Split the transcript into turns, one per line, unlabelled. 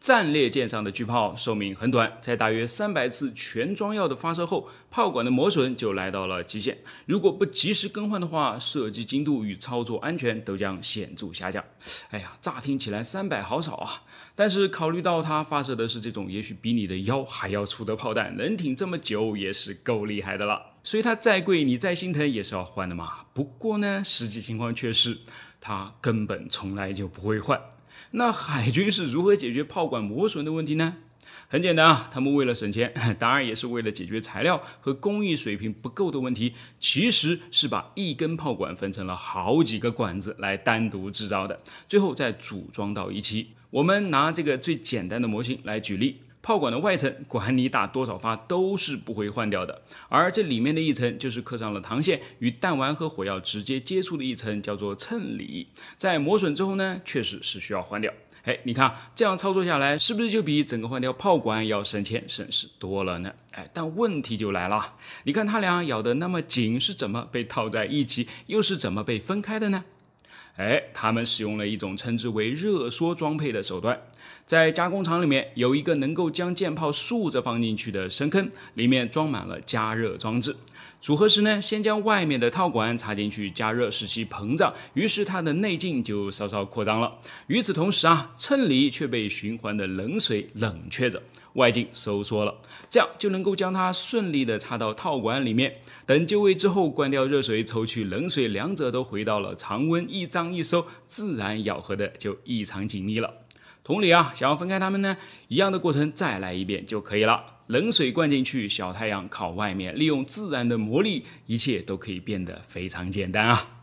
战列舰上的巨炮寿命很短，在大约三百次全装药的发射后，炮管的磨损就来到了极限。如果不及时更换的话，射击精度与操作安全都将显著下降。哎呀，乍听起来三百好少啊，但是考虑到它发射的是这种也许比你的腰还要粗的炮弹，能挺这么久也是够厉害的了。所以它再贵，你再心疼，也是要换的嘛。不过呢，实际情况却是它根本从来就不会换。那海军是如何解决炮管磨损的问题呢？很简单啊，他们为了省钱，当然也是为了解决材料和工艺水平不够的问题，其实是把一根炮管分成了好几个管子来单独制造的，最后再组装到一起。我们拿这个最简单的模型来举例。炮管的外层管你打多少发都是不会换掉的，而这里面的一层就是刻上了膛线，与弹丸和火药直接接触的一层叫做衬里，在磨损之后呢，确实是需要换掉。哎，你看这样操作下来，是不是就比整个换掉炮管要省钱省事多了呢？哎，但问题就来了，你看它俩咬得那么紧，是怎么被套在一起，又是怎么被分开的呢？哎，他们使用了一种称之为热缩装配的手段，在加工厂里面有一个能够将舰炮竖着放进去的深坑，里面装满了加热装置。组合时呢，先将外面的套管插进去加热，使其膨胀，于是它的内径就稍稍扩张了。与此同时啊，衬里却被循环的冷水冷却着，外径收缩了。这样就能够将它顺利的插到套管里面。等就位之后，关掉热水，抽取冷水，两者都回到了常温，一张一收，自然咬合的就异常紧密了。同理啊，想要分开它们呢，一样的过程再来一遍就可以了。冷水灌进去，小太阳烤外面，利用自然的魔力，一切都可以变得非常简单啊。